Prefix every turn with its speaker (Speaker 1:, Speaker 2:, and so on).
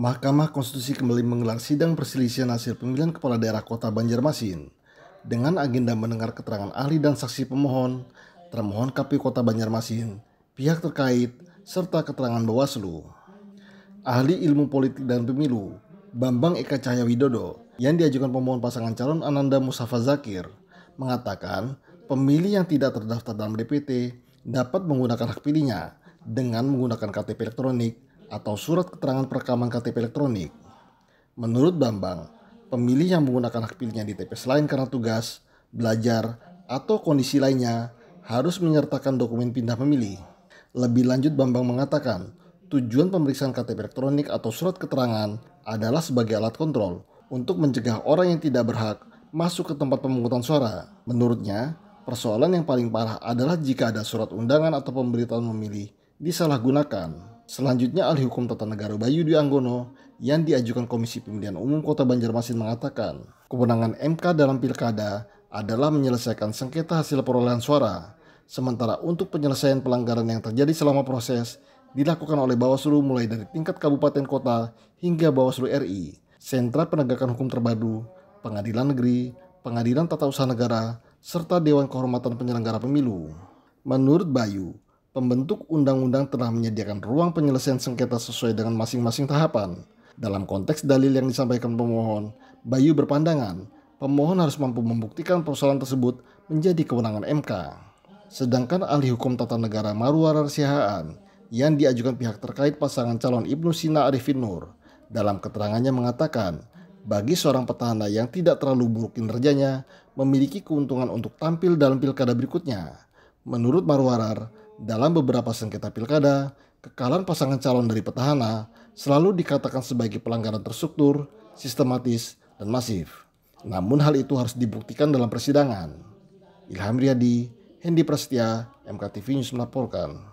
Speaker 1: Mahkamah Konstitusi kembali menggelar sidang perselisihan hasil pemilihan kepala daerah kota Banjarmasin dengan agenda mendengar keterangan ahli dan saksi pemohon, termohon KPU Kota Banjarmasin, pihak terkait, serta keterangan Bawaslu. Ahli ilmu politik dan pemilu, Bambang Eka Cahaya Widodo, yang diajukan pemohon pasangan calon Ananda Musafa Zakir, mengatakan pemilih yang tidak terdaftar dalam DPT dapat menggunakan hak pilihnya dengan menggunakan KTP elektronik atau surat keterangan perekaman KTP elektronik. Menurut Bambang, pemilih yang menggunakan hak pilihnya di TPS lain karena tugas, belajar, atau kondisi lainnya harus menyertakan dokumen pindah pemilih. Lebih lanjut Bambang mengatakan, tujuan pemeriksaan KTP elektronik atau surat keterangan adalah sebagai alat kontrol untuk mencegah orang yang tidak berhak masuk ke tempat pemungutan suara. Menurutnya, persoalan yang paling parah adalah jika ada surat undangan atau pemberitahuan memilih disalahgunakan. Selanjutnya, ahli hukum tata negara Bayu Dwi Anggono yang diajukan Komisi Pemilihan Umum Kota Banjarmasin mengatakan, kewenangan MK dalam pilkada adalah menyelesaikan sengketa hasil perolehan suara, sementara untuk penyelesaian pelanggaran yang terjadi selama proses dilakukan oleh Bawaslu mulai dari tingkat kabupaten kota hingga Bawaslu RI, Sentra Penegakan Hukum Terpadu, Pengadilan Negeri, Pengadilan Tata Usaha Negara, serta Dewan Kehormatan Penyelenggara Pemilu. Menurut Bayu, pembentuk undang-undang telah menyediakan ruang penyelesaian sengketa sesuai dengan masing-masing tahapan. Dalam konteks dalil yang disampaikan pemohon, Bayu berpandangan pemohon harus mampu membuktikan persoalan tersebut menjadi kewenangan MK. Sedangkan ahli hukum tata negara Marwar Sihaan yang diajukan pihak terkait pasangan calon Ibnu Sina Arifin Nur dalam keterangannya mengatakan bagi seorang petahana yang tidak terlalu buruk kinerjanya memiliki keuntungan untuk tampil dalam pilkada berikutnya. Menurut Marwarar, dalam beberapa sengketa pilkada, kekalahan pasangan calon dari petahana selalu dikatakan sebagai pelanggaran terstruktur, sistematis, dan masif. Namun hal itu harus dibuktikan dalam persidangan. Ilham Riyadi, Hendi Prasetya, MKTV News melaporkan.